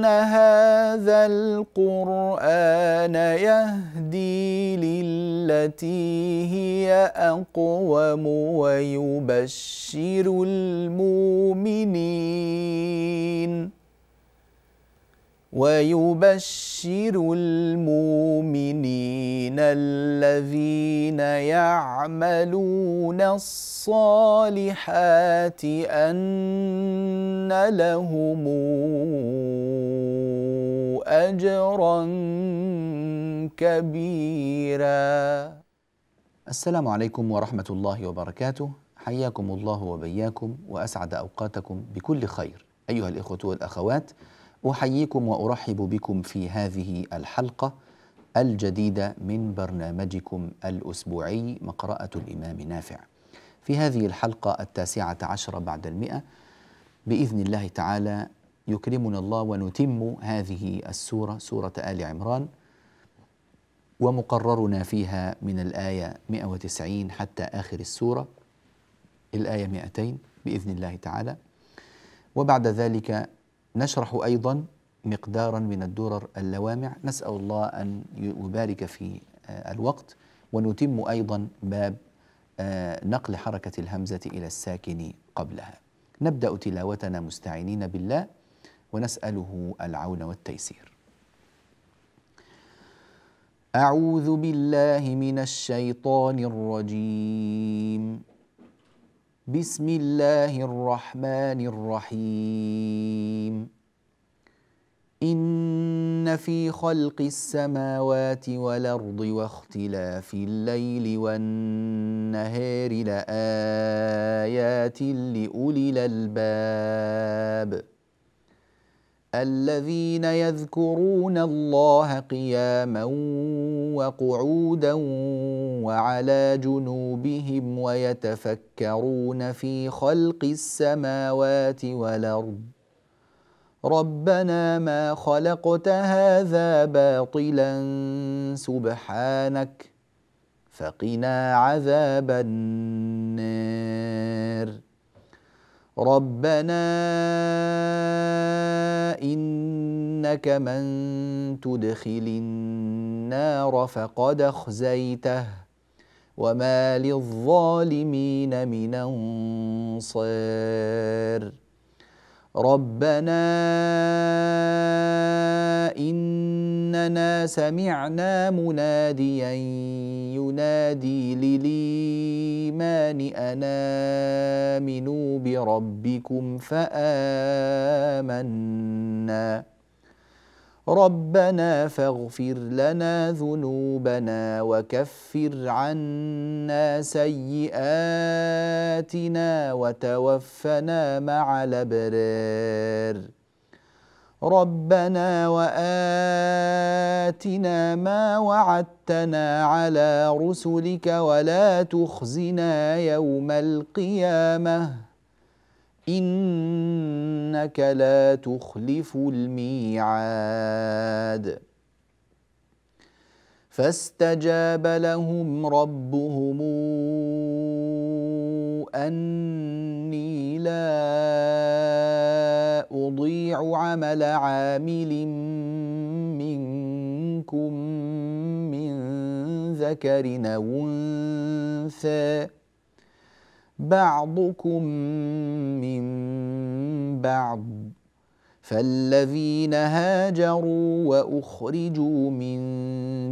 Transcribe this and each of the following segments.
إن هذا القرآن يهدي للتي هي أقوم ويبشر المؤمنين ويبشر المؤمنين الذين يعملون الصالحات ان لهم اجرا كبيرا السلام عليكم ورحمه الله وبركاته حياكم الله وبياكم واسعد اوقاتكم بكل خير ايها الاخوه والاخوات احييكم وارحب بكم في هذه الحلقه الجديده من برنامجكم الاسبوعي مقراه الامام نافع. في هذه الحلقه التاسعه عشره بعد المئه باذن الله تعالى يكرمنا الله ونتم هذه السوره سوره ال عمران ومقررنا فيها من الايه 190 حتى اخر السوره الآية 200 بإذن الله تعالى وبعد ذلك نشرح أيضا مقدارا من الدرر اللوامع نسأل الله أن يبارك في آه، الوقت ونتم أيضا باب آه، نقل حركة الهمزة إلى الساكن قبلها نبدأ تلاوتنا مستعينين بالله ونسأله العون والتيسير أعوذ بالله من الشيطان الرجيم بسم الله الرحمن الرحيم ان في خلق السماوات والارض واختلاف الليل والنهار لايات لاولي الالباب الذين يذكرون الله قياما وقعودا وعلى جنوبهم ويتفكرون في خلق السماوات والارض ربنا ما خلقت هذا باطلا سبحانك فقنا عذاب النار ربنا انك من تدخل النار فقد اخزيته وما للظالمين من انصار ربنا أننا سمعنا مناديا ينادي للإيمان أن آمنوا بربكم فآمنا ربنا فاغفر لنا ذنوبنا وكفر عنا سيئاتنا وتوفنا مع الأبرار ربنا واتنا ما وعدتنا على رسلك ولا تخزنا يوم القيامه انك لا تخلف الميعاد فاستجاب لهم ربهم اني لا اضيع عمل عامل منكم من ذكر او انثى بعضكم من بعض فالذين هاجروا واخرجوا من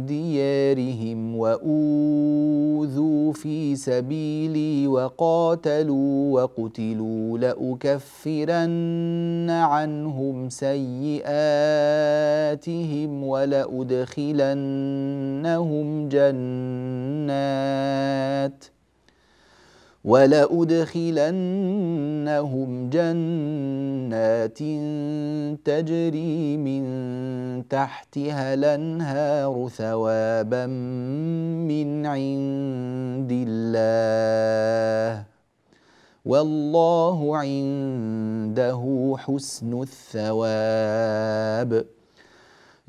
ديارهم واوذوا في سبيلي وقاتلوا وقتلوا لاكفرن عنهم سيئاتهم ولادخلنهم جنات ۖ ولأدخلنهم جنات تجري من تحتها الأنهار ثوابا من عند الله والله عنده حسن الثواب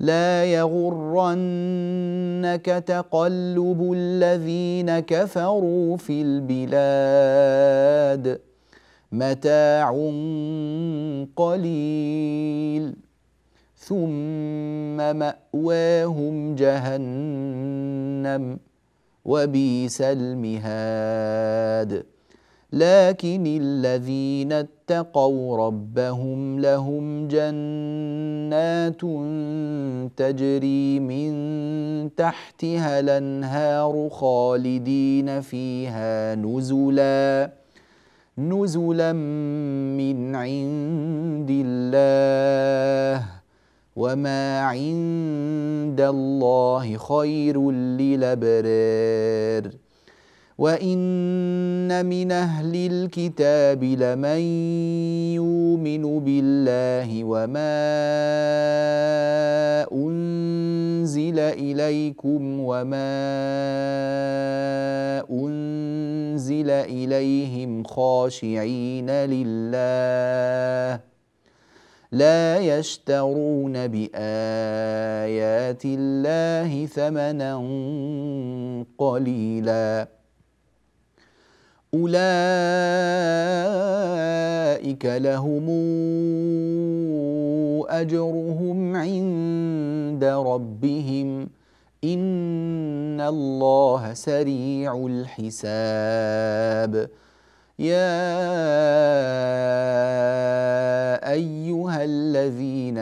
لا يغرنك تقلب الذين كفروا في البلاد متاع قليل ثم ماواهم جهنم وبئس المهاد لكن الذين اتقوا ربهم لهم جنات تجري من تحتها الانهار خالدين فيها نزلا نزلا من عند الله وما عند الله خير للابرار وان من اهل الكتاب لمن يؤمن بالله وما انزل اليكم وما انزل اليهم خاشعين لله لا يشترون بايات الله ثمنا قليلا أولئك لهم أجرهم عند ربهم إن الله سريع الحساب يا أيها الذين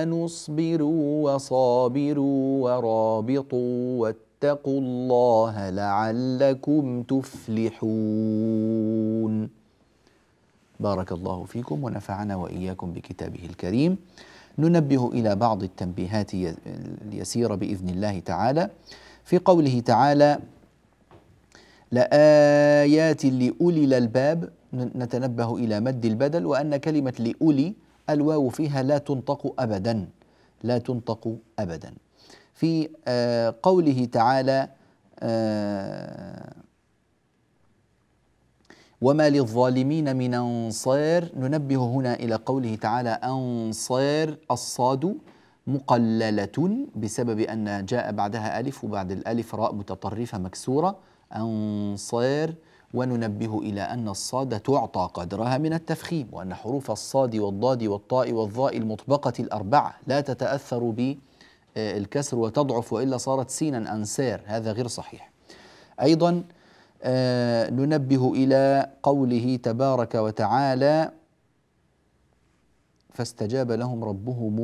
آمنوا اصبروا وصابروا ورابطوا واتقوا الله لعلكم تفلحون بارك الله فيكم ونفعنا واياكم بكتابه الكريم ننبه الى بعض التنبيهات اليسيره باذن الله تعالى في قوله تعالى لآيات لأولي الألباب نتنبه إلى مد البدل وأن كلمة لأولي الواو فيها لا تنطق أبدا لا تنطق أبدا في آه، قوله تعالى آه، وما للظالمين من أنصار ننبه هنا إلى قوله تعالى أنصار الصاد مقللة بسبب أن جاء بعدها ألف وبعد الألف راء متطرفة مكسورة أنصار وننبه إلى أن الصاد تعطى قدرها من التفخيم وأن حروف الصاد والضاد والطاء والظاء المطبقة الأربعة لا تتأثر ب الكسر وتضعف والا صارت سينا انسير هذا غير صحيح. ايضا آه، ننبه الى قوله تبارك وتعالى فاستجاب لهم ربهم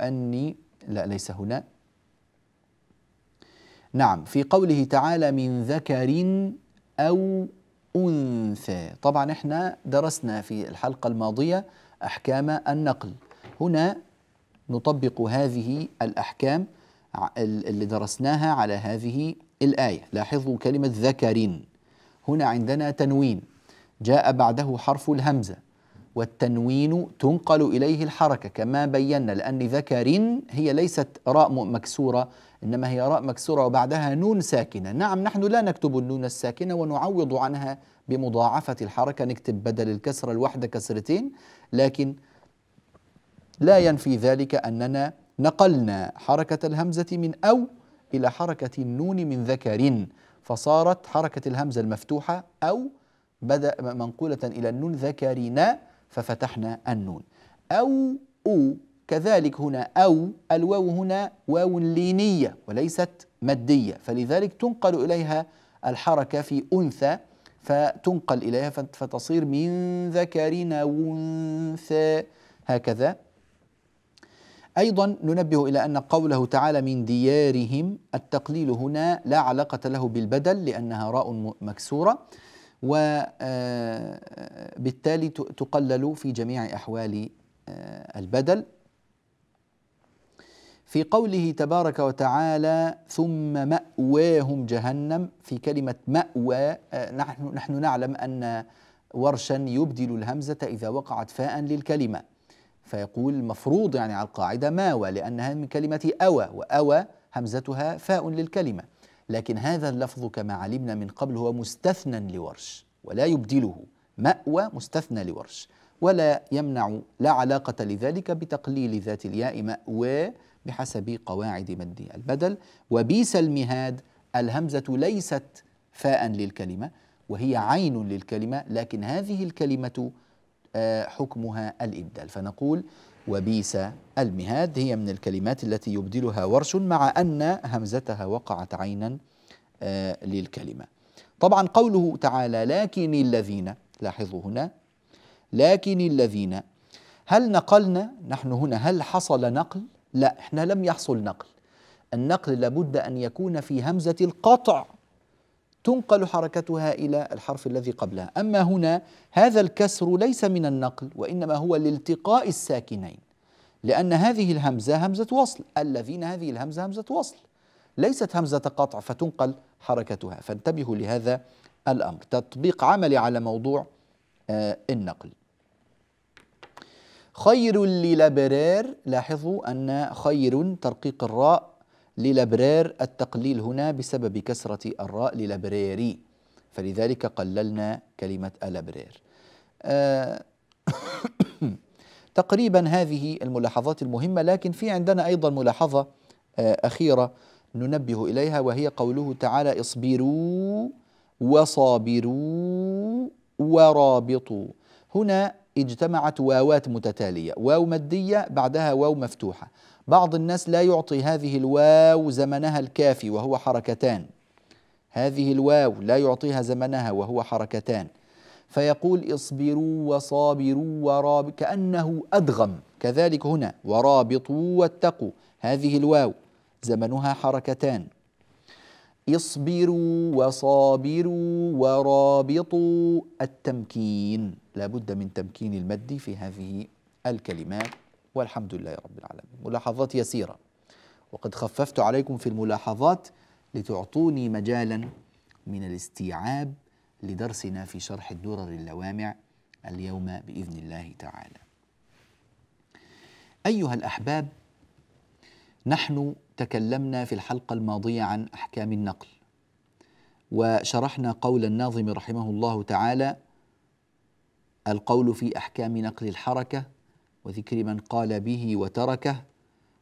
اني لا ليس هنا نعم في قوله تعالى من ذكر او انثى طبعا احنا درسنا في الحلقه الماضيه احكام النقل هنا نطبق هذه الأحكام اللي درسناها على هذه الآية لاحظوا كلمة ذكر هنا عندنا تنوين جاء بعده حرف الهمزة والتنوين تنقل إليه الحركة كما بينا لأن ذكر هي ليست راء مكسورة إنما هي راء مكسورة وبعدها نون ساكنة نعم نحن لا نكتب النون الساكنة ونعوض عنها بمضاعفة الحركة نكتب بدل الكسرة الواحدة كسرتين لكن لا ينفي ذلك أننا نقلنا حركة الهمزة من أو إلى حركة النون من ذكر فصارت حركة الهمزة المفتوحة أو بدأ منقولة إلى النون ذكرنا ففتحنا النون أو أو كذلك هنا أو الواو هنا واو لينية وليست مادية فلذلك تنقل إليها الحركة في أنثى فتنقل إليها فتصير من ذكرنا وأنثى هكذا أيضا ننبه إلى أن قوله تعالى من ديارهم التقليل هنا لا علاقة له بالبدل لأنها راء مكسورة وبالتالي آه، تقلل في جميع أحوال آه، البدل في قوله تبارك وتعالى ثم مأواهم جهنم في كلمة مأوى آه، نحن نحن نعلم أن ورشا يبدل الهمزة إذا وقعت فاء للكلمة فيقول المفروض يعني على القاعدة ماوى لأنها من كلمة أوى وأوى همزتها فاء للكلمة لكن هذا اللفظ كما علمنا من قبل هو مستثنى لورش ولا يبدله مأوى مستثنى لورش ولا يمنع لا علاقة لذلك بتقليل ذات الياء مأوى بحسب قواعد مد البدل وبيس المهاد الهمزة ليست فاء للكلمة وهي عين للكلمة لكن هذه الكلمة آه، حكمها الإبدال فنقول وبيس المهاد هي من الكلمات التي يبدلها ورش مع أن همزتها وقعت عينا آه، للكلمة طبعا قوله تعالى لكن الذين لاحظوا هنا لكن الذين هل نقلنا نحن هنا هل حصل نقل لا احنا لم يحصل نقل النقل لابد أن يكون في همزة القطع تنقل حركتها إلى الحرف الذي قبلها أما هنا هذا الكسر ليس من النقل وإنما هو لالتقاء الساكنين لأن هذه الهمزة همزة وصل الذين هذه الهمزة همزة وصل ليست همزة قطع فتنقل حركتها فانتبهوا لهذا الأمر تطبيق عملي على موضوع آه، النقل خير للابرار لاحظوا أن خير ترقيق الراء للبرير التقليل هنا بسبب كسرة الراء للبريري فلذلك قللنا كلمة ألبرير آه تقريبا هذه الملاحظات المهمة لكن في عندنا أيضا ملاحظة آه أخيرة ننبه إليها وهي قوله تعالى اصبروا وصابروا ورابطوا هنا اجتمعت واوات متتالية واو مادية بعدها واو مفتوحة بعض الناس لا يعطي هذه الواو زمنها الكافي وهو حركتان هذه الواو لا يعطيها زمنها وهو حركتان فيقول اصبروا وصابروا وراب كأنه أدغم كذلك هنا ورابطوا واتقوا هذه الواو زمنها حركتان اصبروا وصابروا ورابطوا التمكين لابد من تمكين المد في هذه الكلمات والحمد لله رب العالمين ملاحظات يسيرة وقد خففت عليكم في الملاحظات لتعطوني مجالا من الاستيعاب لدرسنا في شرح الدرر اللوامع اليوم باذن الله تعالى. ايها الاحباب نحن تكلمنا في الحلقه الماضيه عن احكام النقل وشرحنا قول الناظم رحمه الله تعالى القول في احكام نقل الحركه وذكر من قال به وتركه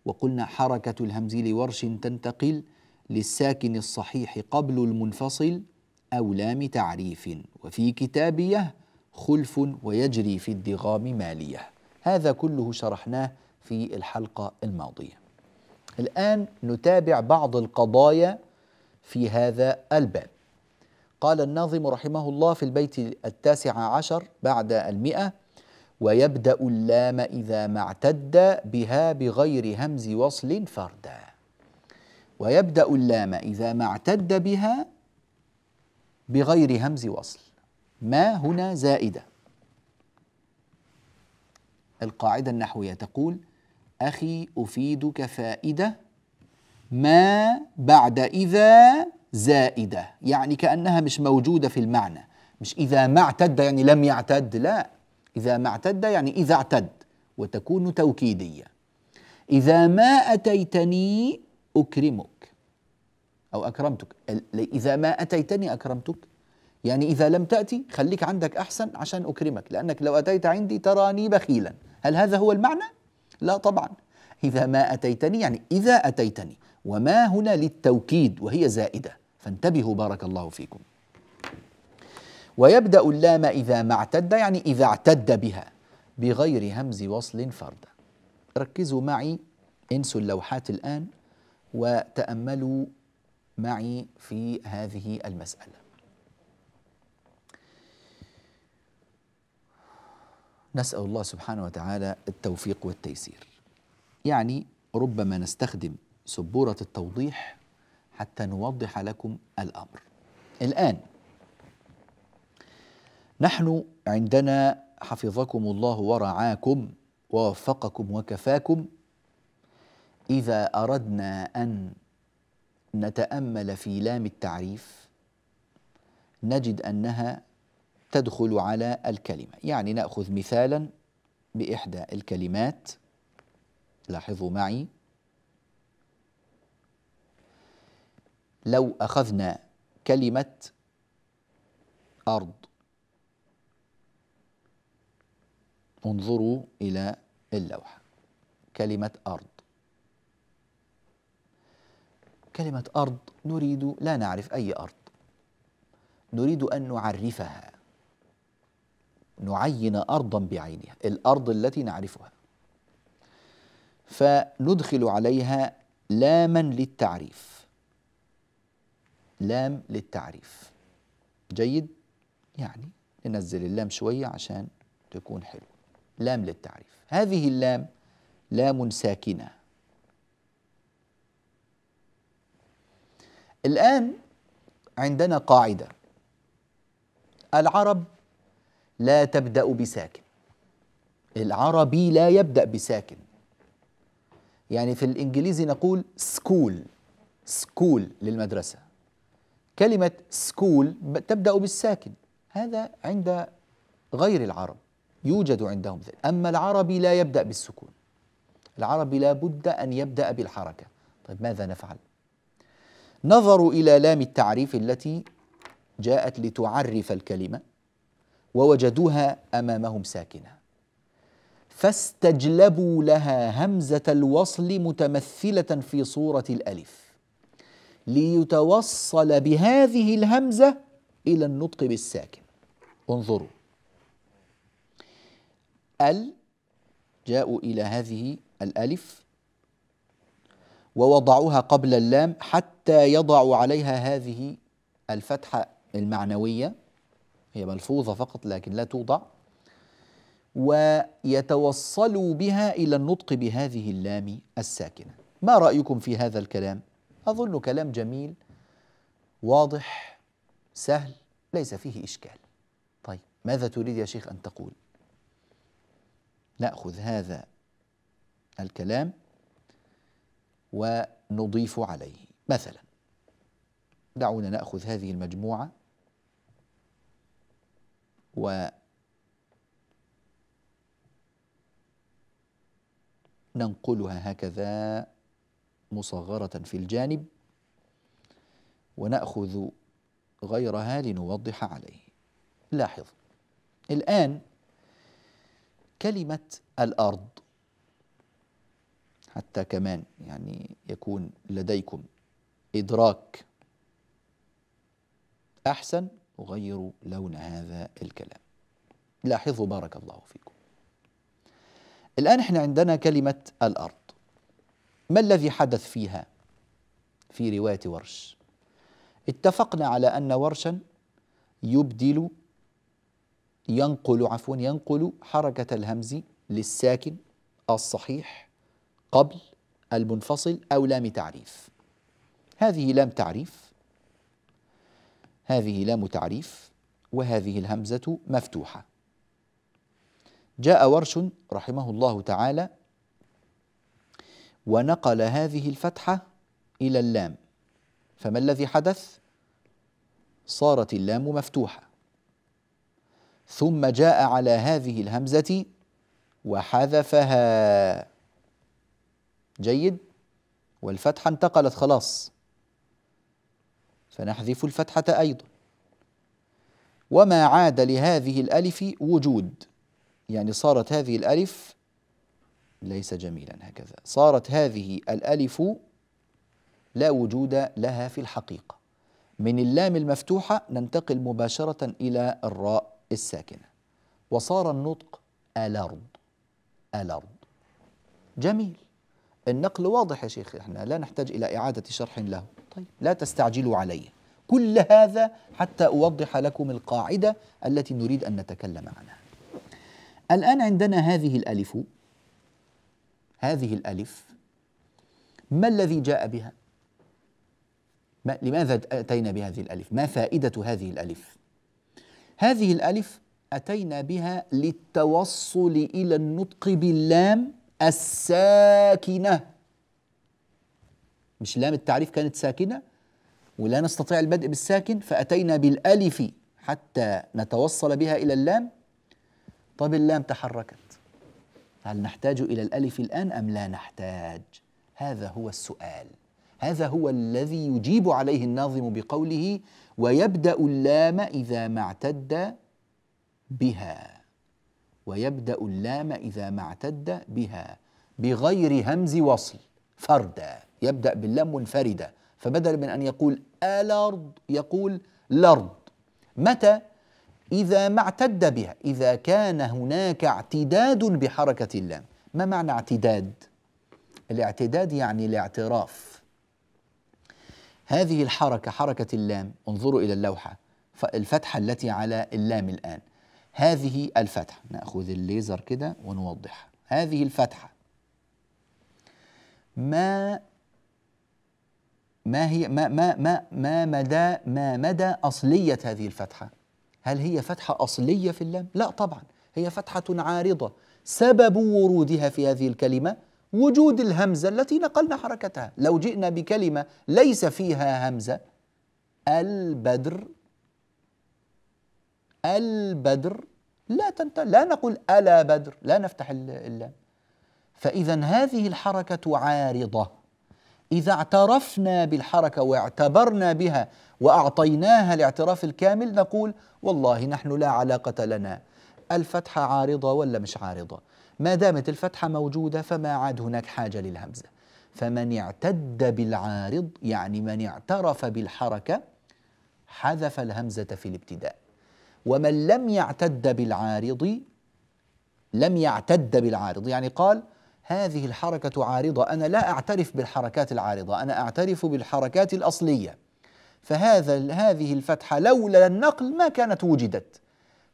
وقلنا حركة الهمز لورش تنتقل للساكن الصحيح قبل المنفصل أو لام تعريف وفي كتابية خلف ويجري في الدغام مالية هذا كله شرحناه في الحلقة الماضية الآن نتابع بعض القضايا في هذا الباب قال الناظم رحمه الله في البيت التاسع عشر بعد المئة ويبدأ اللام إذا ما اعتد بها بغير همز وصل فردا ويبدأ اللام إذا ما اعتد بها بغير همز وصل ما هنا زائدة القاعدة النحوية تقول أخي أفيدك فائدة ما بعد إذا زائدة يعني كأنها مش موجودة في المعنى مش إذا ما اعتد يعني لم يعتد لا إذا ما اعتد يعني إذا اعتد وتكون توكيدية إذا ما أتيتني أكرمك أو أكرمتك إذا ما أتيتني أكرمتك يعني إذا لم تأتي خليك عندك أحسن عشان أكرمك لأنك لو أتيت عندي تراني بخيلا هل هذا هو المعنى؟ لا طبعا إذا ما أتيتني يعني إذا أتيتني وما هنا للتوكيد وهي زائدة فانتبهوا بارك الله فيكم ويبدأ اللام إذا ما اعتد يعني إذا اعتد بها بغير همز وصل فردا ركزوا معي انسوا اللوحات الآن وتأملوا معي في هذه المسألة نسأل الله سبحانه وتعالى التوفيق والتيسير يعني ربما نستخدم سبورة التوضيح حتى نوضح لكم الأمر الآن نحن عندنا حفظكم الله ورعاكم ووفقكم وكفاكم اذا اردنا ان نتامل في لام التعريف نجد انها تدخل على الكلمه يعني ناخذ مثالا باحدى الكلمات لاحظوا معي لو اخذنا كلمه ارض انظروا إلى اللوحة كلمة أرض كلمة أرض نريد لا نعرف أي أرض نريد أن نعرفها نعين أرضا بعينها الأرض التي نعرفها فندخل عليها لاما للتعريف لام للتعريف جيد يعني ننزل اللام شوية عشان تكون حلوة لام للتعريف هذه اللام لام ساكنه الان عندنا قاعده العرب لا تبدا بساكن العربي لا يبدا بساكن يعني في الانجليزي نقول سكول سكول للمدرسه كلمه سكول تبدا بالساكن هذا عند غير العرب يوجد عندهم ذل أما العربي لا يبدأ بالسكون العربي لا بد أن يبدأ بالحركة طيب ماذا نفعل؟ نظروا إلى لام التعريف التي جاءت لتعرف الكلمة ووجدوها أمامهم ساكنة فاستجلبوا لها همزة الوصل متمثلة في صورة الألف ليتوصل بهذه الهمزة إلى النطق بالساكن انظروا ال جاءوا إلى هذه الألف ووضعوها قبل اللام حتى يضعوا عليها هذه الفتحة المعنوية هي ملفوظة فقط لكن لا توضع ويتوصلوا بها إلى النطق بهذه اللام الساكنة ما رأيكم في هذا الكلام؟ أظن كلام جميل واضح سهل ليس فيه إشكال طيب ماذا تريد يا شيخ أن تقول؟ ناخذ هذا الكلام ونضيف عليه مثلا دعونا ناخذ هذه المجموعه و ننقلها هكذا مصغره في الجانب وناخذ غيرها لنوضح عليه لاحظ الان كلمة الأرض حتى كمان يعني يكون لديكم إدراك أحسن أغير لون هذا الكلام لاحظوا بارك الله فيكم الآن احنا عندنا كلمة الأرض ما الذي حدث فيها في رواية ورش اتفقنا على أن ورشا يبدل ينقل عفوا ينقل حركة الهمز للساكن الصحيح قبل المنفصل أو لام تعريف هذه لام تعريف هذه لام تعريف وهذه الهمزة مفتوحة جاء ورش رحمه الله تعالى ونقل هذه الفتحة إلى اللام فما الذي حدث؟ صارت اللام مفتوحة ثم جاء على هذه الهمزة وحذفها جيد والفتحة انتقلت خلاص فنحذف الفتحة أيضا وما عاد لهذه الألف وجود يعني صارت هذه الألف ليس جميلا هكذا صارت هذه الألف لا وجود لها في الحقيقة من اللام المفتوحة ننتقل مباشرة إلى الراء الساكنة وصار النطق الأرض الأرض جميل النقل واضح يا شيخ احنا لا نحتاج إلى إعادة شرح له طيب لا تستعجلوا عليه كل هذا حتى أوضح لكم القاعدة التي نريد أن نتكلم عنها الآن عندنا هذه الألف هذه الألف ما الذي جاء بها؟ ما لماذا أتينا بهذه الألف؟ ما فائدة هذه الألف؟ هذه الألف أتينا بها للتوصل إلى النطق باللام الساكنة مش لام التعريف كانت ساكنة ولا نستطيع البدء بالساكن فأتينا بالألف حتى نتوصل بها إلى اللام طب اللام تحركت هل نحتاج إلى الألف الآن أم لا نحتاج هذا هو السؤال هذا هو الذي يجيب عليه الناظم بقوله ويبدأ اللام إذا ما اعتد بها ويبدأ اللام إذا ما اعتد بها بغير همز وصل فردا يبدأ باللام منفردة فبدل من أن يقول الأرض يقول لرض متى إذا ما اعتد بها إذا كان هناك اعتداد بحركة اللام ما معنى اعتداد؟ الاعتداد يعني الاعتراف هذه الحركة حركة اللام انظروا إلى اللوحة الفتحة التي على اللام الآن هذه الفتحة نأخذ الليزر كده ونوضحها هذه الفتحة ما ما هي ما ما ما ما مدى ما مدى أصلية هذه الفتحة؟ هل هي فتحة أصلية في اللام؟ لا طبعا هي فتحة عارضة سبب ورودها في هذه الكلمة وجود الهمزة التي نقلنا حركتها لو جئنا بكلمة ليس فيها همزة البدر البدر لا تنت لا نقول ألا بدر لا نفتح اللام فإذا هذه الحركة عارضة إذا اعترفنا بالحركة واعتبرنا بها وأعطيناها الاعتراف الكامل نقول والله نحن لا علاقة لنا الفتحة عارضة ولا مش عارضة ما دامت الفتحة موجودة فما عاد هناك حاجة للهمزة فمن اعتد بالعارض يعني من اعترف بالحركة حذف الهمزة في الابتداء ومن لم يعتد بالعارض لم يعتد بالعارض يعني قال هذه الحركة عارضة أنا لا أعترف بالحركات العارضة أنا أعترف بالحركات الأصلية فهذا هذه الفتحة لولا النقل ما كانت وجدت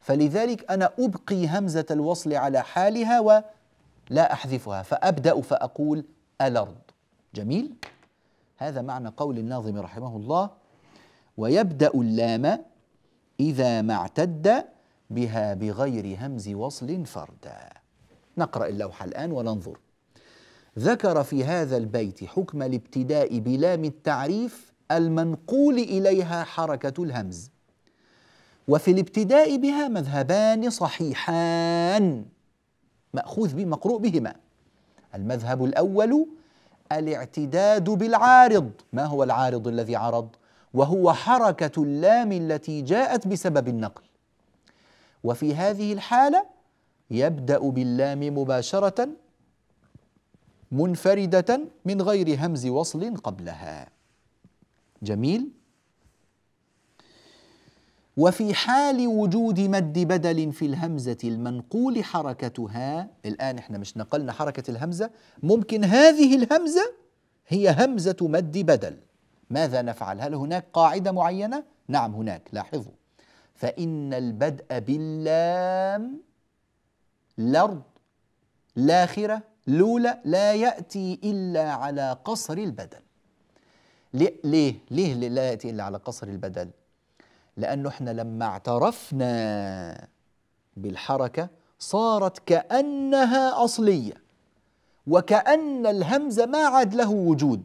فلذلك أنا أبقي همزة الوصل على حالها ولا أحذفها فأبدأ فأقول الأرض جميل هذا معنى قول الناظم رحمه الله ويبدأ اللام إذا ما اعتد بها بغير همز وصل فردا نقرأ اللوحة الآن وننظر ذكر في هذا البيت حكم الابتداء بلام التعريف المنقول إليها حركة الهمز وفي الابتداء بها مذهبان صحيحان مأخوذ به مقروء بهما المذهب الأول الاعتداد بالعارض ما هو العارض الذي عرض وهو حركة اللام التي جاءت بسبب النقل وفي هذه الحالة يبدأ باللام مباشرة منفردة من غير همز وصل قبلها جميل وفي حال وجود مد بدل في الهمزة المنقول حركتها الآن احنا مش نقلنا حركة الهمزة ممكن هذه الهمزة هي همزة مد بدل ماذا نفعل؟ هل هناك قاعدة معينة؟ نعم هناك لاحظوا فإن البدء باللام الأرض لاخرة لولا لا يأتي إلا على قصر البدل ليه, ليه لا يأتي إلا على قصر البدل؟ لأنه إحنا لما اعترفنا بالحركة صارت كأنها أصلية وكأن الهمزة ما عاد له وجود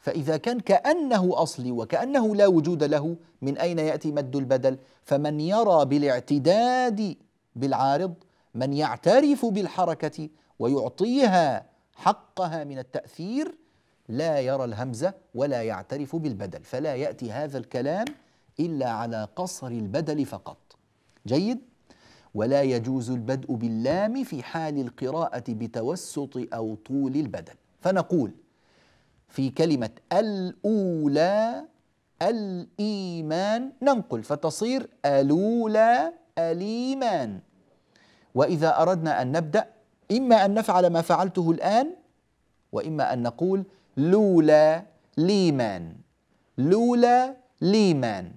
فإذا كان كأنه أصلي وكأنه لا وجود له من أين يأتي مد البدل فمن يرى بالاعتداد بالعارض من يعترف بالحركة ويعطيها حقها من التأثير لا يرى الهمزة ولا يعترف بالبدل فلا يأتي هذا الكلام إلا على قصر البدل فقط جيد ولا يجوز البدء باللام في حال القراءة بتوسط أو طول البدل فنقول في كلمة الأولى الإيمان ننقل فتصير الأولى الإيمان وإذا أردنا أن نبدأ إما أن نفعل ما فعلته الآن وإما أن نقول لولا ليمان لولا ليمان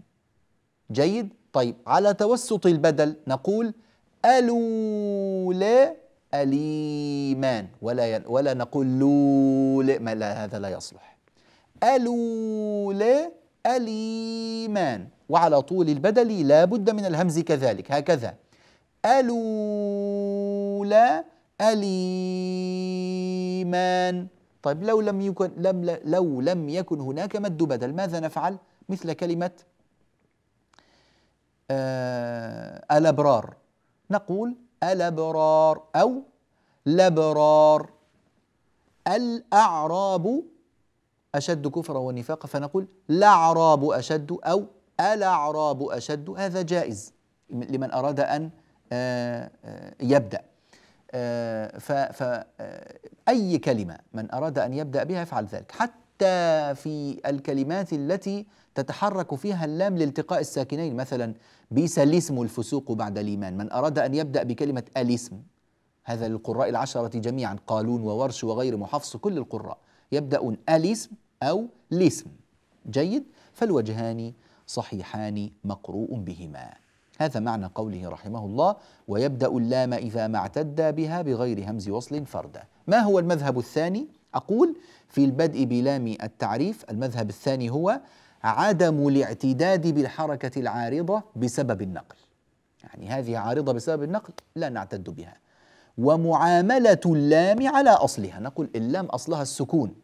جيد طيب على توسط البدل نقول ألولا أليمان ولا ولا نقول لول ما لا هذا لا يصلح ألولا أليمان وعلى طول البدل لا بد من الهمز كذلك هكذا ألولا أليمان طيب لو لم يكن لم لو لم يكن هناك مد بدل ماذا نفعل مثل كلمة آه، الابرار نقول الابرار او لبرار الاعراب اشد كفرا ونفاقا فنقول لاعراب اشد او الاعراب اشد هذا جائز لمن اراد ان آه، آه، يبدا فاي كلمه من اراد ان يبدا بها يفعل ذلك حتى في الكلمات التي تتحرك فيها اللام لالتقاء الساكنين مثلا بئس الاسم الفسوق بعد الإيمان من أراد أن يبدأ بكلمة الاسم هذا للقراء العشرة جميعا قالون وورش وغير محفص كل القراء يبدأون الاسم أو لسم جيد فالوجهان صحيحان مقروء بهما هذا معنى قوله رحمه الله ويبدأ اللام إذا ما اعتد بها بغير همز وصل فردا ما هو المذهب الثاني؟ أقول في البدء بلام التعريف المذهب الثاني هو عدم الاعتداد بالحركة العارضة بسبب النقل يعني هذه عارضة بسبب النقل لا نعتد بها ومعاملة اللام على أصلها نقول اللام أصلها السكون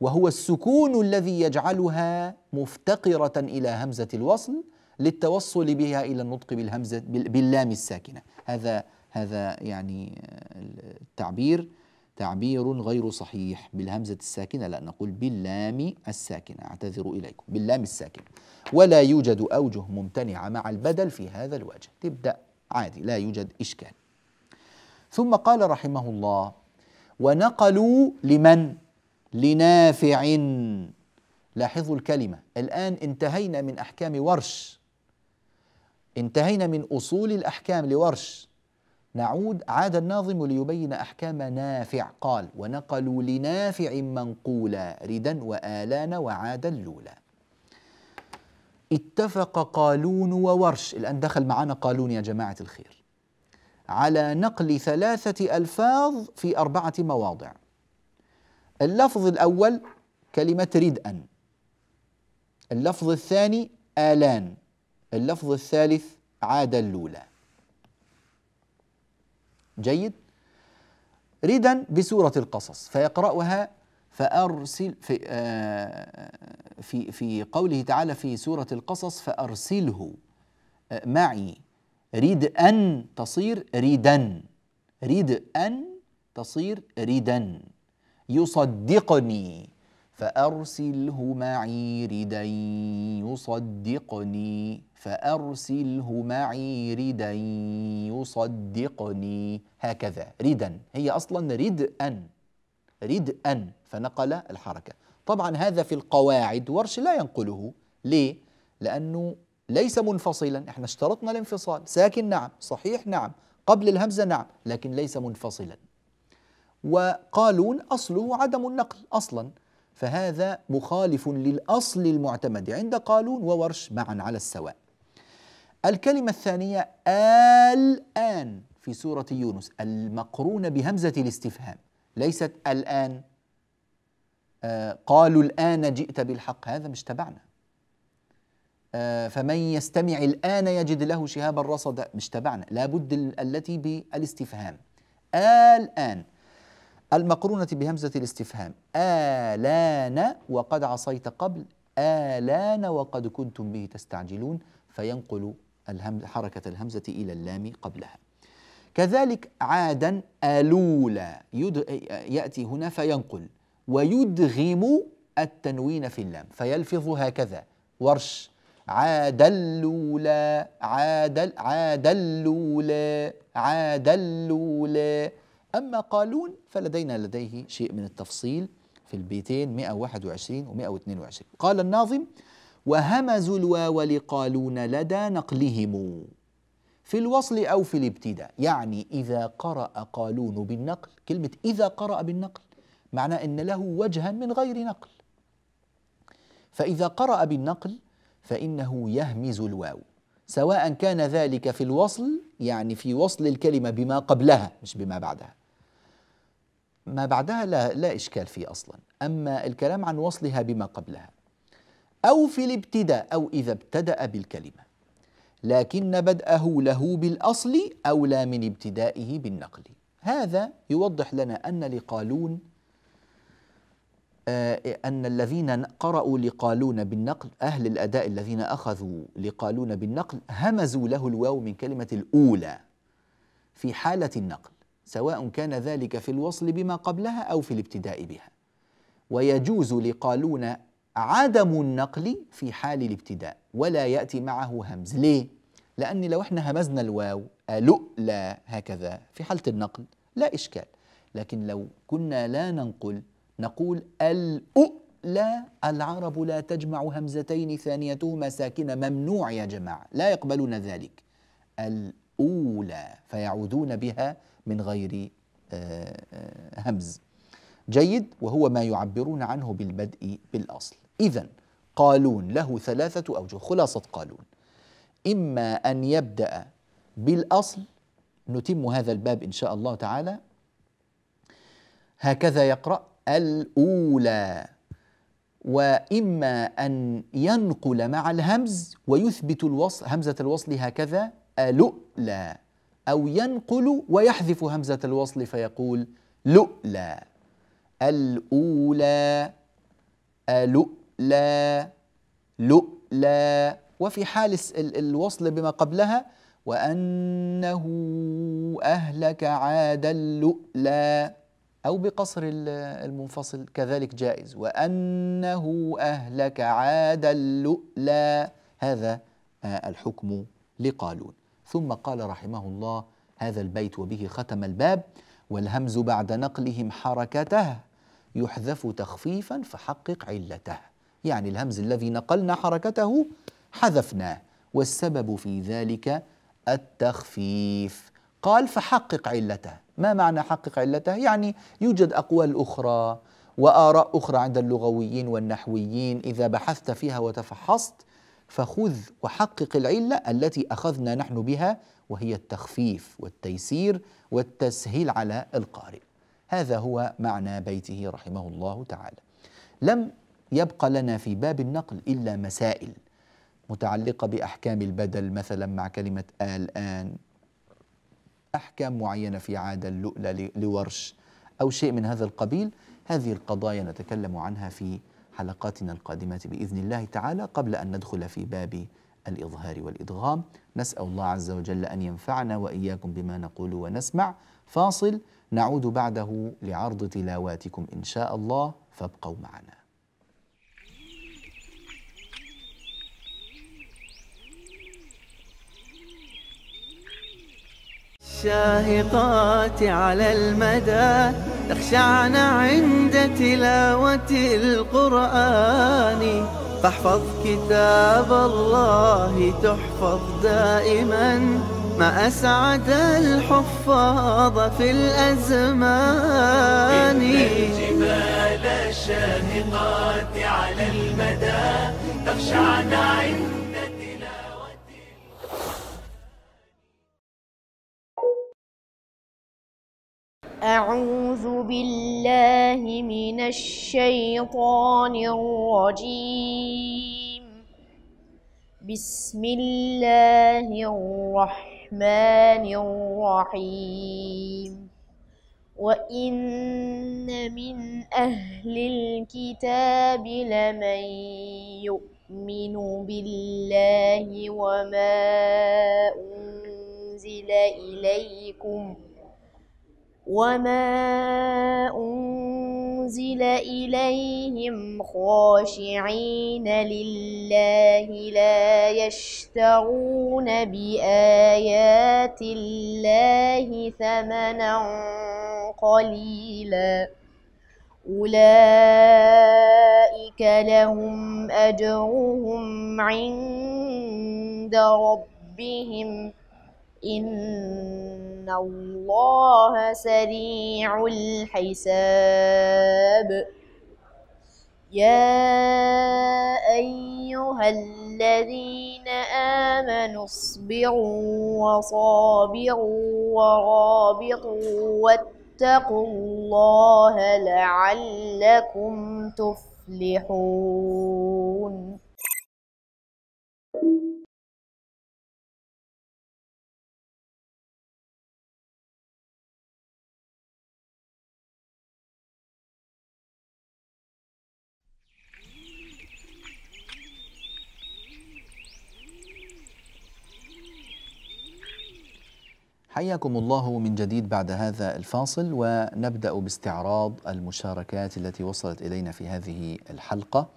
وهو السكون الذي يجعلها مفتقرة إلى همزة الوصل للتوصل بها إلى النطق بالهمزة باللام الساكنة هذا هذا يعني آه، التعبير تعبير غير صحيح بالهمزة الساكنة لا نقول باللام الساكنة أعتذر إليكم باللام الساكنة ولا يوجد أوجه ممتنعة مع البدل في هذا الوجه تبدأ عادي لا يوجد إشكال ثم قال رحمه الله ونقلوا لمن لنافع لاحظوا الكلمة الآن انتهينا من أحكام ورش انتهينا من أصول الأحكام لورش نعود عاد الناظم ليبين أحكام نافع قال ونقلوا لنافع منقولا ردا وآلان وعاد اللولا اتفق قالون وورش الآن دخل معنا قالون يا جماعة الخير على نقل ثلاثة ألفاظ في أربعة مواضع اللفظ الأول كلمة ردءا اللفظ الثاني آلان اللفظ الثالث عاد اللولا جيد ردا بسورة القصص فيقرأها فأرسل في, آه في, في قوله تعالى في سورة القصص فأرسله آه، معي ريد أن تصير ريدا ريد أن تصير ريدا يصدقني فأرسله معي ردا يصدقني فأرسله معي ردا يصدقني هكذا ردا هي أصلا رد أن رد أن فنقل الحركة طبعا هذا في القواعد ورش لا ينقله ليه؟ لأنه ليس منفصلا احنا اشترطنا الانفصال ساكن نعم صحيح نعم قبل الهمزة نعم لكن ليس منفصلا وقالون أصله عدم النقل أصلا فهذا مخالف للأصل المعتمد عند قالون وورش معا على السواء الكلمة الثانية الآن في سورة يونس المقرونة بهمزة الاستفهام ليست الآن آه قالوا الآن جئت بالحق هذا مش تبعنا آه فمن يستمع الآن يجد له شهابا رصدا مش تبعنا لابد التي بالاستفهام الآن المقرونة بهمزة الاستفهام آلان وقد عصيت قبل آلان وقد كنتم به تستعجلون فينقل الهمز حركة الهمزة إلى اللام قبلها كذلك عادا ألولا يأتي هنا فينقل ويدغم التنوين في اللام فيلفظ هكذا ورش عادلولا عادل عادلولا عادلولا أما قالون فلدينا لديه شيء من التفصيل في البيتين 121 و 122 قال الناظم وهمزوا الواو لقالون لدى نقلهم في الوصل أو في الابتداء يعني إذا قرأ قالون بالنقل كلمة إذا قرأ بالنقل معنى أن له وجها من غير نقل فإذا قرأ بالنقل فإنه يهمز الواو سواء كان ذلك في الوصل يعني في وصل الكلمة بما قبلها مش بما بعدها ما بعدها لا, لا إشكال فيه أصلا أما الكلام عن وصلها بما قبلها أو في الابتداء أو إذا ابتدأ بالكلمة لكن بدأه له بالأصل أولى من ابتدائه بالنقل هذا يوضح لنا أن لقالون آه، أن الذين قرأوا لقالون بالنقل أهل الأداء الذين أخذوا لقالون بالنقل همزوا له الواو من كلمة الأولى في حالة النقل سواء كان ذلك في الوصل بما قبلها أو في الابتداء بها ويجوز لقالون عدم النقل في حال الابتداء ولا يأتي معه همز ليه؟ لأن لو احنا همزنا الواو ألؤلا هكذا في حالة النقل لا إشكال لكن لو كنا لا ننقل نقول الأؤلا العرب لا تجمع همزتين ثانيتهما ساكنة ممنوع يا جماعة لا يقبلون ذلك الأولى فيعودون بها من غير آه، آه، همز جيد وهو ما يعبرون عنه بالبدء بالأصل إذا قالون له ثلاثة أوجه خلاصة قالون إما أن يبدأ بالأصل نتم هذا الباب إن شاء الله تعالى هكذا يقرأ الأولى وإما أن ينقل مع الهمز ويثبت الوصل همزة الوصل هكذا ألؤلأ أو ينقل ويحذف همزة الوصل فيقول لؤلا الأولى ألؤلا لؤلا وفي حال الوصل بما قبلها وأنه أهلك عاد اللؤلا أو بقصر المنفصل كذلك جائز وأنه أهلك عاد اللؤلا هذا الحكم لقالون ثم قال رحمه الله هذا البيت وبه ختم الباب والهمز بعد نقلهم حركته يحذف تخفيفا فحقق علته يعني الهمز الذي نقلنا حركته حذفناه والسبب في ذلك التخفيف قال فحقق علته ما معنى حقق علته يعني يوجد اقوال اخرى واراء اخرى عند اللغويين والنحويين اذا بحثت فيها وتفحصت فخذ وحقق العله التي اخذنا نحن بها وهي التخفيف والتيسير والتسهيل على القارئ هذا هو معنى بيته رحمه الله تعالى لم يبقى لنا في باب النقل الا مسائل متعلقه باحكام البدل مثلا مع كلمه الان احكام معينه في عاده اللؤلؤ لورش او شيء من هذا القبيل هذه القضايا نتكلم عنها في حلقاتنا القادمة بإذن الله تعالى قبل أن ندخل في باب الإظهار والإدغام نسأل الله عز وجل أن ينفعنا وإياكم بما نقول ونسمع فاصل نعود بعده لعرض تلاواتكم إن شاء الله فابقوا معنا شاهقات على المدى تخشعن عند تلاوة القرآن فاحفظ كتاب الله تحفظ دائما ما أسعد الحفاظ في الأزمان إن الجبال الشاهقات على المدى تخشعن عند أعوذ بالله من الشيطان الرجيم بسم الله الرحمن الرحيم وإن من أهل الكتاب لمن يؤمن بالله وما أنزل إليكم وما أنزل إليهم خاشعين لله لا يشترون بآيات الله ثمنا قليلا أولئك لهم أجرهم عند ربهم إن إن الله سريع الحساب يا أيها الذين آمنوا اصبروا وصابروا ورابطوا واتقوا الله لعلكم تفلحون حياكم الله من جديد بعد هذا الفاصل ونبدا باستعراض المشاركات التي وصلت الينا في هذه الحلقه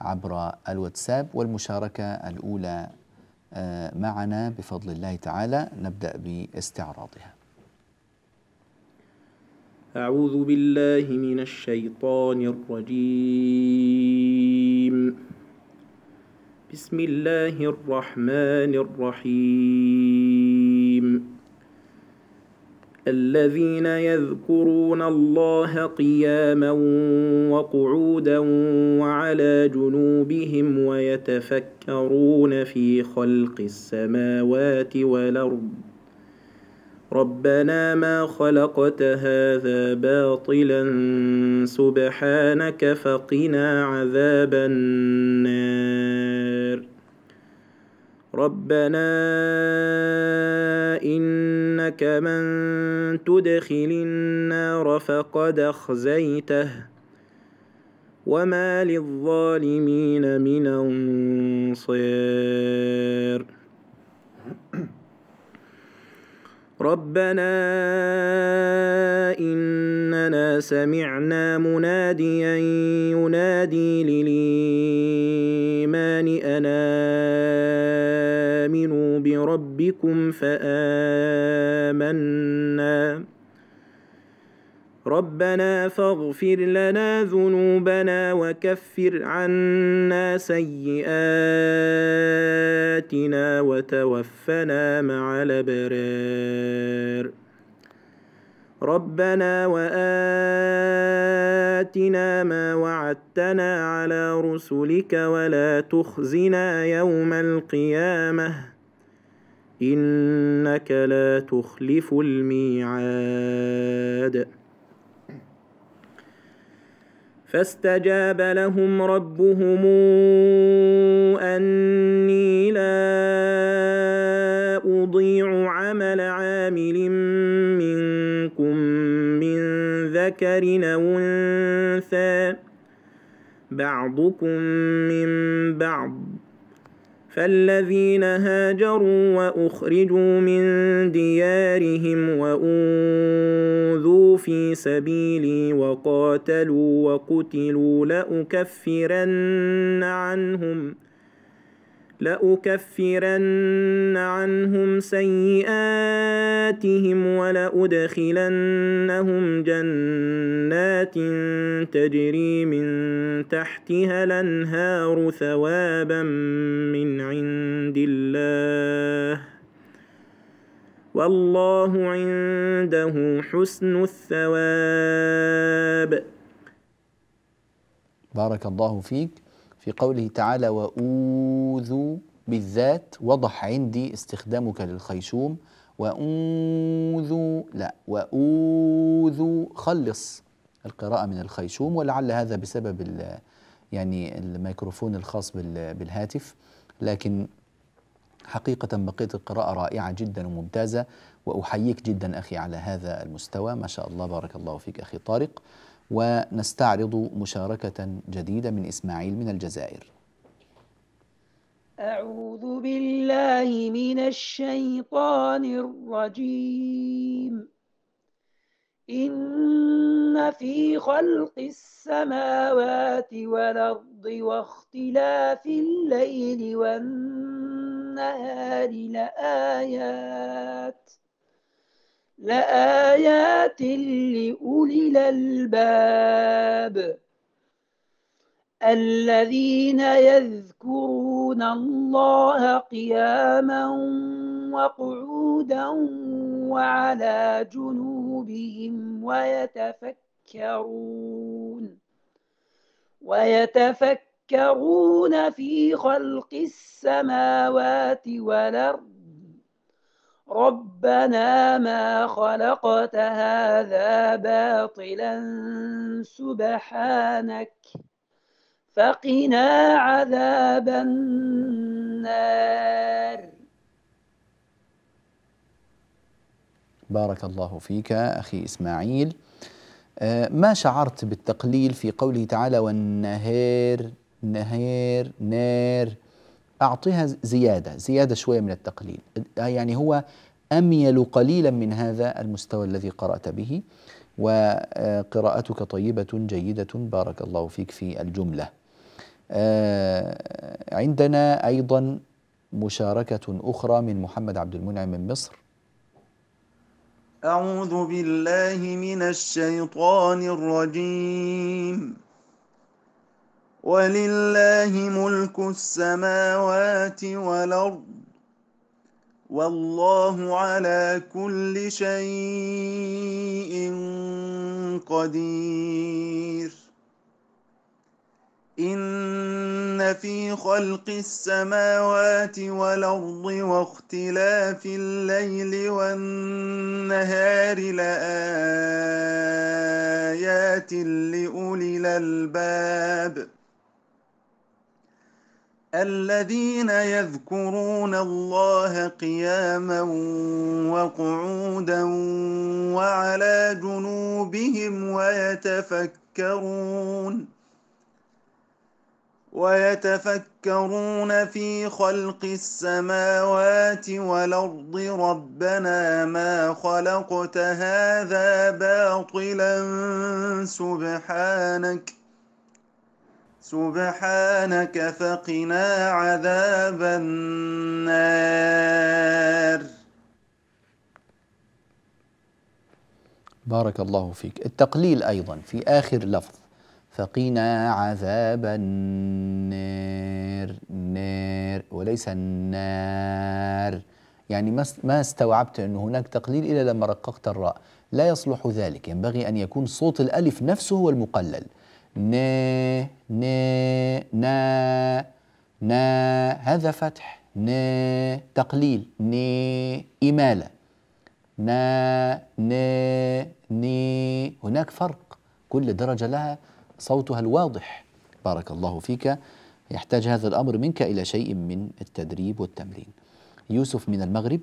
عبر الواتساب والمشاركه الاولى آه، معنا بفضل الله تعالى نبدا باستعراضها. اعوذ بالله من الشيطان الرجيم. بسم الله الرحمن الرحيم. الذين يذكرون الله قياما وقعودا وعلى جنوبهم ويتفكرون في خلق السماوات والارض ربنا ما خلقت هذا باطلا سبحانك فقنا عذاب النار ربنا إنك من تدخل النار فقد أخزيته وما للظالمين من أنصير ربنا إننا سمعنا مناديا ينادي للإيمان أنا آمنوا بربكم فآمنا ربنا فاغفر لنا ذنوبنا وكفر عنا سيئاتنا وتوفنا مع الابرار ربنا واتنا ما وعدتنا على رسلك ولا تخزنا يوم القيامه انك لا تخلف الميعاد فاستجاب لهم ربهم اني لا اضيع عمل عامل منكم من ذكر او انثى بعضكم من بعض فالذين هاجروا واخرجوا من ديارهم وأنذوا في سبيلي وقاتلوا وقتلوا لاكفرن عنهم لأكفرن عنهم سيئاتهم ولأدخلنهم جنات تجري من تحتها الأنهار ثوابا من عند الله والله عنده حسن الثواب بارك الله فيك في قوله تعالى وأوذوا بالذات وضح عندي استخدامك للخيشوم وأوذوا لا وأوذوا خلص القراءة من الخيشوم ولعل هذا بسبب يعني الميكروفون الخاص بالهاتف لكن حقيقة بقيت القراءة رائعة جدا وممتازة وأحييك جدا أخي على هذا المستوى ما شاء الله بارك الله فيك أخي طارق ونستعرض مشاركة جديدة من إسماعيل من الجزائر أعوذ بالله من الشيطان الرجيم إن في خلق السماوات والأرض واختلاف الليل والنهار لآيات ۖ لآيات لأولي الألباب الذين يذكرون الله قياما وقعودا وعلى جنوبهم ويتفكرون ويتفكرون في خلق السماوات والأرض ربنا ما خلقت هذا باطلا سبحانك فقنا عذاب النار بارك الله فيك اخي اسماعيل آه، ما شعرت بالتقليل في قوله تعالى والنهير نهير نير أعطيها زيادة زيادة شوية من التقليل يعني هو أميل قليلا من هذا المستوى الذي قرأت به وقراءتك طيبة جيدة بارك الله فيك في الجملة عندنا أيضا مشاركة أخرى من محمد عبد المنعم من مصر أعوذ بالله من الشيطان الرجيم ولله ملك السماوات والارض والله على كل شيء قدير ان في خلق السماوات والارض واختلاف الليل والنهار لايات لاولي الالباب الذين يذكرون الله قياما وقعودا وعلى جنوبهم ويتفكرون ويتفكرون في خلق السماوات والارض ربنا ما خلقت هذا باطلا سبحانك سبحانك فقنا عذاب النار بارك الله فيك التقليل أيضا في آخر لفظ فقنا عذاب النار نار وليس النار يعني ما استوعبت أن هناك تقليل إلا لما رققت الراء لا يصلح ذلك ينبغي أن يكون صوت الألف نفسه هو المقلل ن ن نا نا هذا فتح ن تقليل ن إمالة نا ن ني هناك فرق كل درجة لها صوتها الواضح بارك الله فيك يحتاج هذا الأمر منك إلى شيء من التدريب والتمرين يوسف من المغرب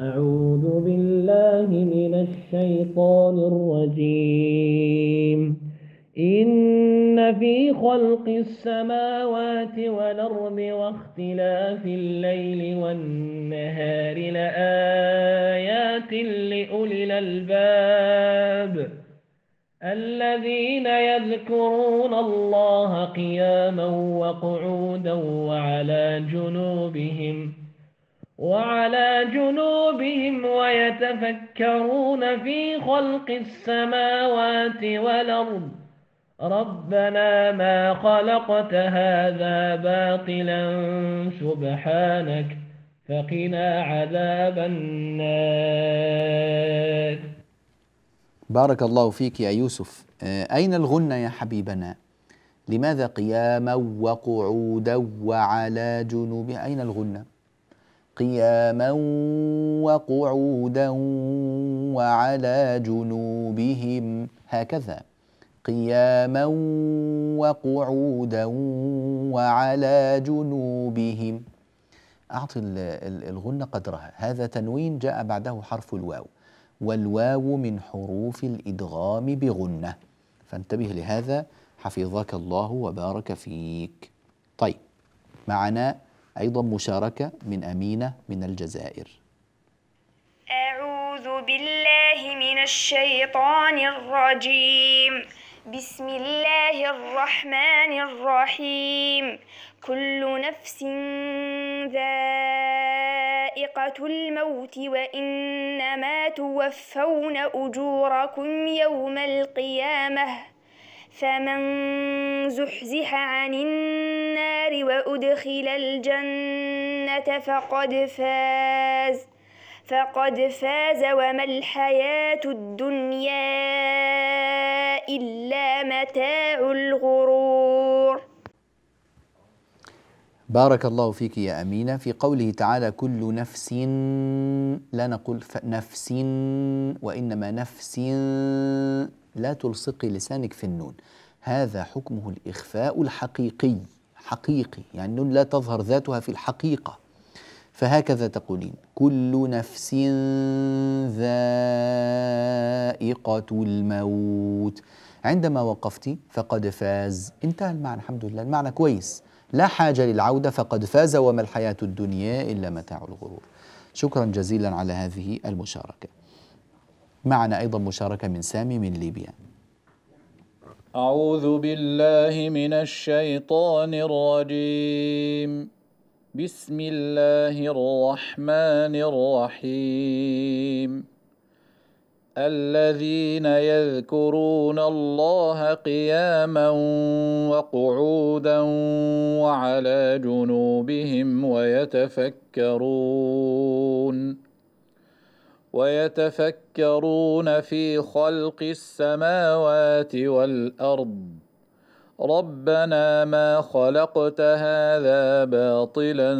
أعوذ بالله من الشيطان الرجيم إن في خلق السماوات والأرض واختلاف الليل والنهار لآيات لأولي الألباب الذين يذكرون الله قياما وقعودا وعلى جنوبهم وعلى جنوبهم ويتفكرون في خلق السماوات والأرض ربنا ما خلقت هذا باطلا سبحانك فقنا عذاب النار بارك الله فيك يا يوسف آه، أين الغنى يا حبيبنا لماذا قياما وقعودا وعلى جنوب أين الغنى قياما وقعودا وعلى جنوبهم هكذا قياما وقعودا وعلى جنوبهم أعطي الغنة قدرها هذا تنوين جاء بعده حرف الواو والواو من حروف الإدغام بغنة فانتبه لهذا حفظك الله وبارك فيك طيب معنا أيضا مشاركة من أمينة من الجزائر أعوذ بالله من الشيطان الرجيم بسم الله الرحمن الرحيم كل نفس ذائقة الموت وإنما توفون أجوركم يوم القيامة فمن زحزح عن النار وأدخل الجنة فقد فاز فقد فاز وما الحياة الدنيا إلا متاع الغرور بارك الله فيك يا أمينة في قوله تعالى كل نفس لا نقول نفس وإنما نفس لا تلصقي لسانك في النون هذا حكمه الإخفاء الحقيقي حقيقي يعني النون لا تظهر ذاتها في الحقيقة فهكذا تقولين كل نفس ذائقة الموت عندما وقفت فقد فاز انتهى المعنى الحمد لله المعنى كويس لا حاجة للعودة فقد فاز وما الحياة الدنيا إلا متاع الغرور شكرا جزيلا على هذه المشاركة معنا أيضا مشاركة من سامي من ليبيا أعوذ بالله من الشيطان الرجيم بسم الله الرحمن الرحيم الذين يذكرون الله قياما وقعودا وعلى جنوبهم ويتفكرون ويتفكرون في خلق السماوات والأرض ربنا ما خلقت هذا باطلا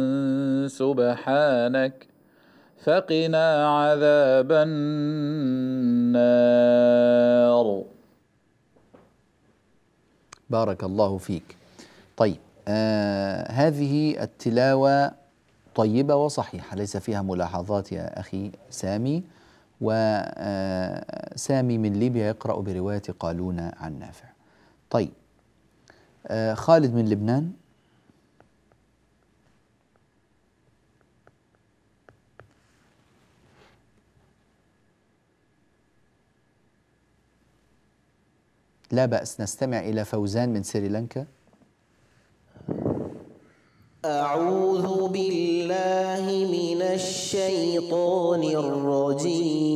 سبحانك فقنا عذاب النار بارك الله فيك طيب آه هذه التلاوه طيبه وصحيحه ليس فيها ملاحظات يا اخي سامي وسامي آه، من ليبيا يقرا بروايه قالون عن نافع طيب آه، خالد من لبنان لا بأس نستمع إلى فوزان من سريلانكا أعوذ بالله من الشيطان الرجيم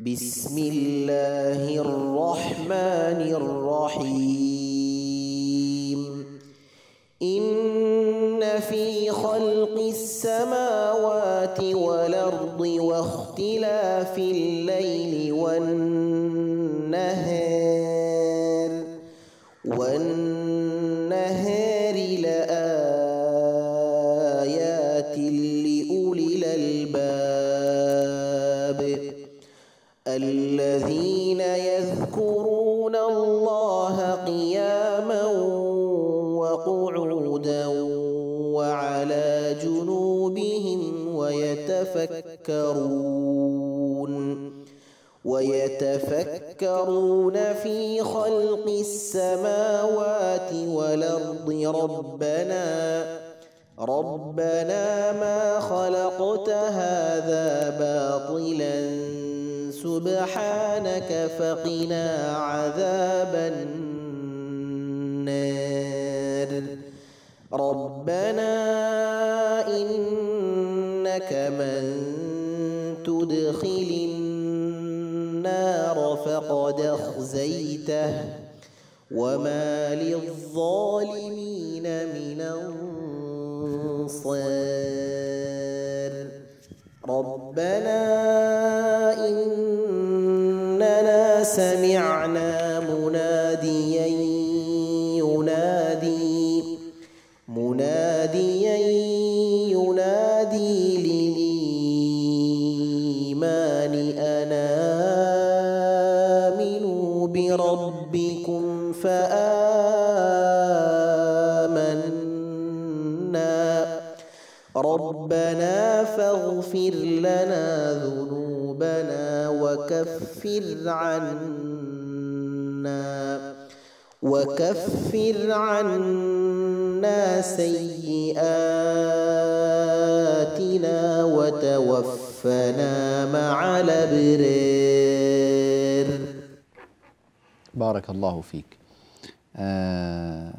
بسم الله الرحمن الرحيم الرحيم إن في خلق السماوات والأرض واختلاف الليل والنهار يتفكرون ويتفكرون في خلق السماوات والأرض ربنا ربنا ما خلقت هذا باطلا سبحانك فقنا عذاب النار ربنا إنك من يدخل النار فقد أخزيته وما للظالمين من أنصار ربنا فاغفر لنا ذنوبنا وكفر عنا وكفر عنا سيئاتنا وتوفنا مع الابرار بارك الله فيك آه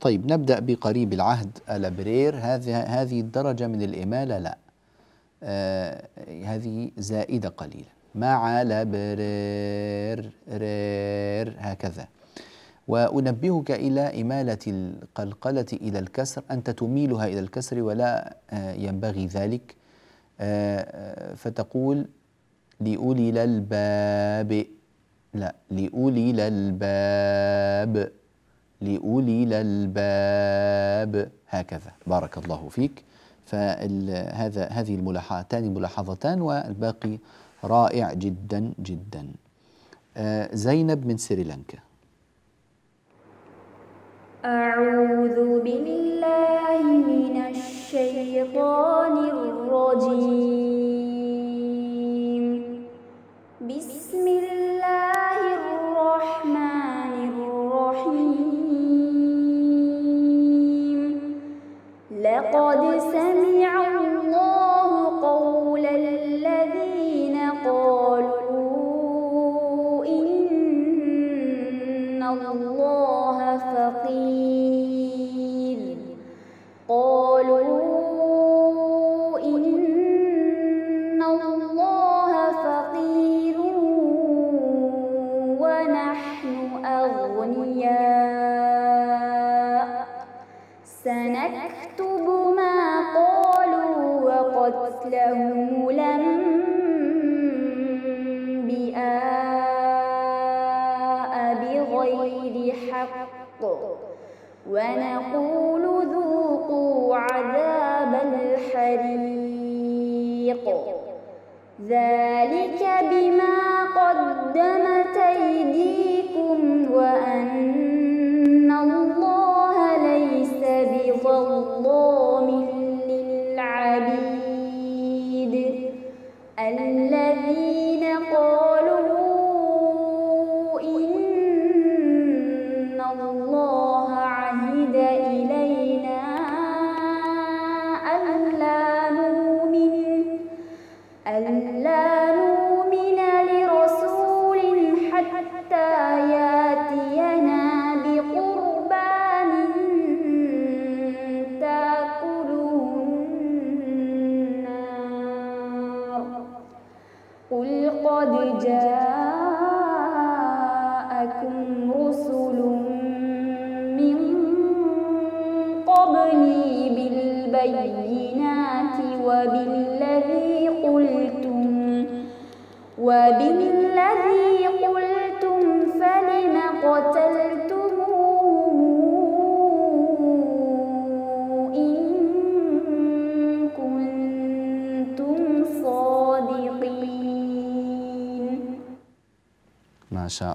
طيب نبدا بقريب العهد الابرير هذه هذه الدرجه من الاماله لا آه، هذه زائدة قليلا مع لبرير رير هكذا وأنبهك إلى إمالة القلقلة إلى الكسر أنت تميلها إلى الكسر ولا آه، ينبغي ذلك آه، فتقول لأولي الباب لا لأولي الباب لأولي الباب هكذا بارك الله فيك فهذا هذه الملاحظتان ملاحظتان والباقي رائع جدا جدا آه، زينب من سريلانكا أعوذ بالله من الشيطان الرجيم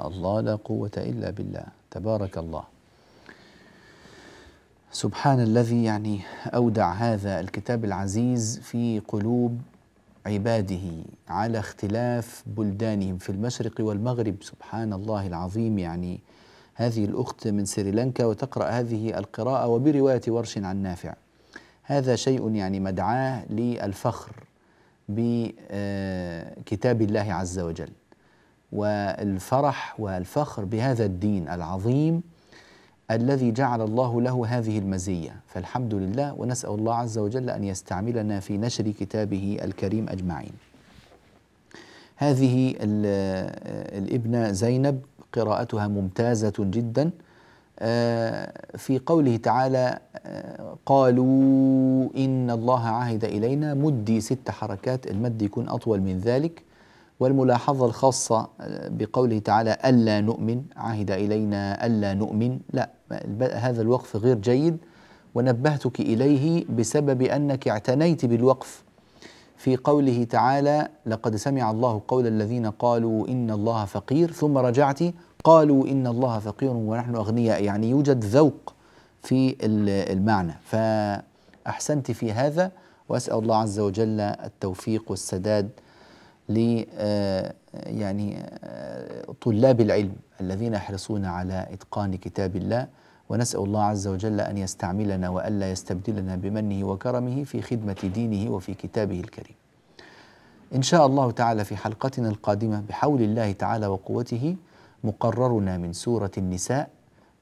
الله لا قوة إلا بالله تبارك الله سبحان الذي يعني أودع هذا الكتاب العزيز في قلوب عباده على اختلاف بلدانهم في المشرق والمغرب سبحان الله العظيم يعني هذه الأخت من سريلانكا وتقرأ هذه القراءة وبرواية ورش عن نافع هذا شيء يعني مدعاه للفخر بكتاب الله عز وجل والفرح والفخر بهذا الدين العظيم الذي جعل الله له هذه المزيه فالحمد لله ونسال الله عز وجل ان يستعملنا في نشر كتابه الكريم اجمعين. هذه الابنه زينب قراءتها ممتازه جدا آه، في قوله تعالى آه، قالوا ان الله عهد الينا مدي ست حركات المد يكون اطول من ذلك والملاحظة الخاصة آه، بقوله تعالى ألا نؤمن عهد إلينا ألا نؤمن لا هذا الوقف غير جيد ونبهتك إليه بسبب أنك اعتنيت بالوقف في قوله تعالى لقد سمع الله قول الذين قالوا إن الله فقير ثم رجعت قالوا إن الله فقير ونحن أغنياء يعني يوجد ذوق في المعنى فأحسنت في هذا وأسأل الله عز وجل التوفيق والسداد ل آه، يعني آه، طلاب العلم الذين يحرصون على اتقان كتاب الله ونسال الله عز وجل ان يستعملنا والا يستبدلنا بمنه وكرمه في خدمه دينه وفي كتابه الكريم. ان شاء الله تعالى في حلقتنا القادمه بحول الله تعالى وقوته مقررنا من سوره النساء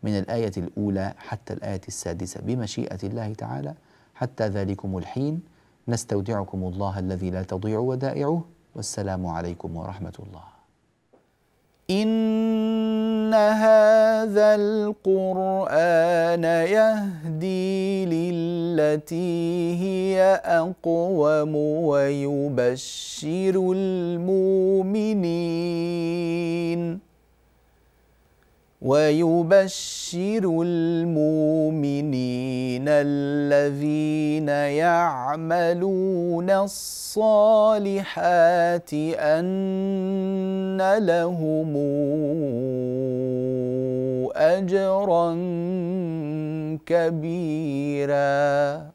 من الايه الاولى حتى الايه السادسه بمشيئه الله تعالى حتى ذلكم الحين نستودعكم الله الذي لا تضيع ودائعه والسلام عليكم ورحمه الله ان هذا القران يهدي للتي هي اقوم ويبشر المؤمنين ويبشر المؤمنين الذين يعملون الصالحات ان لهم اجرا كبيرا